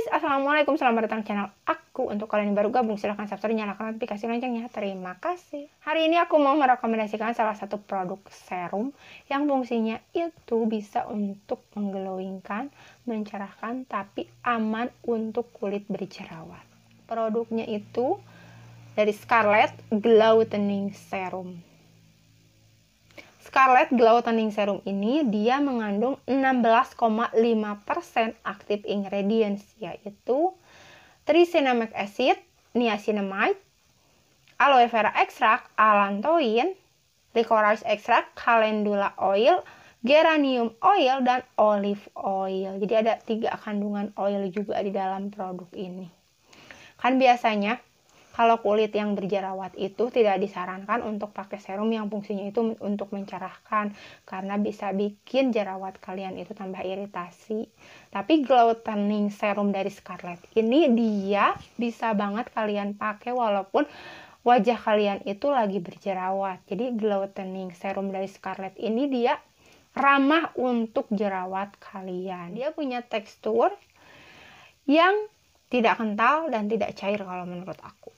guys, Assalamualaikum, selamat datang channel aku Untuk kalian yang baru gabung, silahkan subscribe, nyalakan notifikasi loncengnya Terima kasih Hari ini aku mau merekomendasikan salah satu produk serum Yang fungsinya itu bisa untuk mengglowingkan, mencerahkan Tapi aman untuk kulit berjerawat Produknya itu dari Scarlett Glow Tening Serum Scarlet Glow Toning Serum ini dia mengandung 16,5% active ingredients yaitu tricinamic acid, niacinamide, aloe vera extract, allantoin, licorice extract, calendula oil, geranium oil, dan olive oil. Jadi ada tiga kandungan oil juga di dalam produk ini. Kan biasanya kalau kulit yang berjerawat itu tidak disarankan untuk pakai serum yang fungsinya itu untuk mencerahkan karena bisa bikin jerawat kalian itu tambah iritasi. Tapi glow tanning serum dari Scarlett ini dia bisa banget kalian pakai walaupun wajah kalian itu lagi berjerawat. Jadi glow tanning serum dari Scarlett ini dia ramah untuk jerawat kalian. Dia punya tekstur yang tidak kental dan tidak cair kalau menurut aku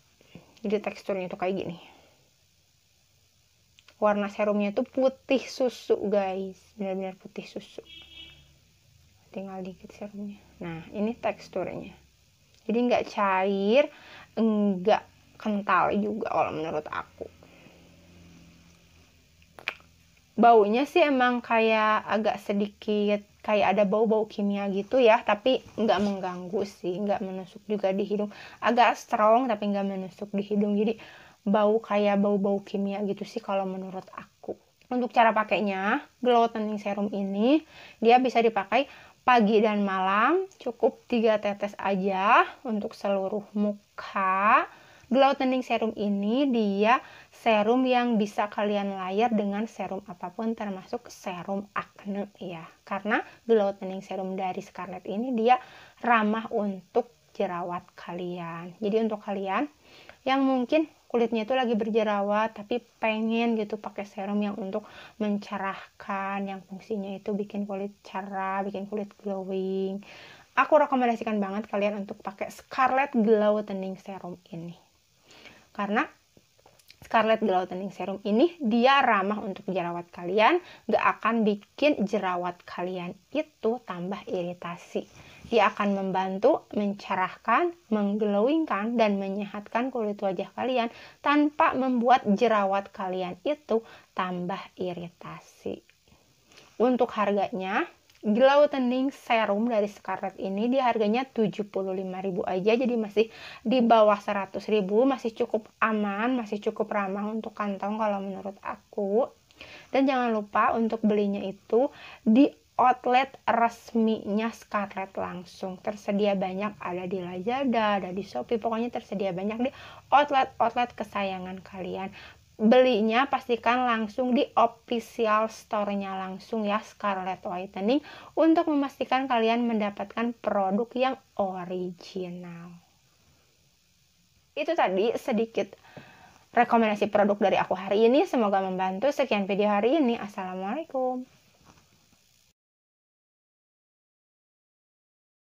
jadi teksturnya tuh kayak gini warna serumnya tuh putih susu guys benar-benar putih susu tinggal dikit serumnya nah ini teksturnya jadi nggak cair nggak kental juga kalau menurut aku baunya sih emang kayak agak sedikit kayak ada bau-bau kimia gitu ya tapi nggak mengganggu sih nggak menusuk juga di hidung agak strong tapi nggak menusuk di hidung jadi bau kayak bau-bau kimia gitu sih kalau menurut aku untuk cara pakainya glow tanning serum ini dia bisa dipakai pagi dan malam cukup tiga tetes aja untuk seluruh muka Glow Tending Serum ini dia serum yang bisa kalian layar dengan serum apapun termasuk serum acne ya. Karena Glow Tending Serum dari Scarlett ini dia ramah untuk jerawat kalian. Jadi untuk kalian yang mungkin kulitnya itu lagi berjerawat tapi pengen gitu pakai serum yang untuk mencerahkan yang fungsinya itu bikin kulit cerah bikin kulit glowing aku rekomendasikan banget kalian untuk pakai Scarlett Glow Tending Serum ini karena Scarlet Glow Tanning Serum ini dia ramah untuk jerawat kalian, gak akan bikin jerawat kalian itu tambah iritasi. Dia akan membantu mencerahkan, mengglowingkan, dan menyehatkan kulit wajah kalian tanpa membuat jerawat kalian itu tambah iritasi. Untuk harganya, Glow Tending Serum dari Scarlett ini dia harganya 75.000 aja jadi masih di bawah 100.000 masih cukup aman masih cukup ramah untuk kantong kalau menurut aku dan jangan lupa untuk belinya itu di outlet resminya Scarlett langsung tersedia banyak ada di Lazada ada di Shopee pokoknya tersedia banyak di outlet outlet kesayangan kalian belinya pastikan langsung di official store-nya langsung ya Scarlet Whitening untuk memastikan kalian mendapatkan produk yang original. Itu tadi sedikit rekomendasi produk dari aku hari ini. Semoga membantu. Sekian video hari ini. Assalamualaikum.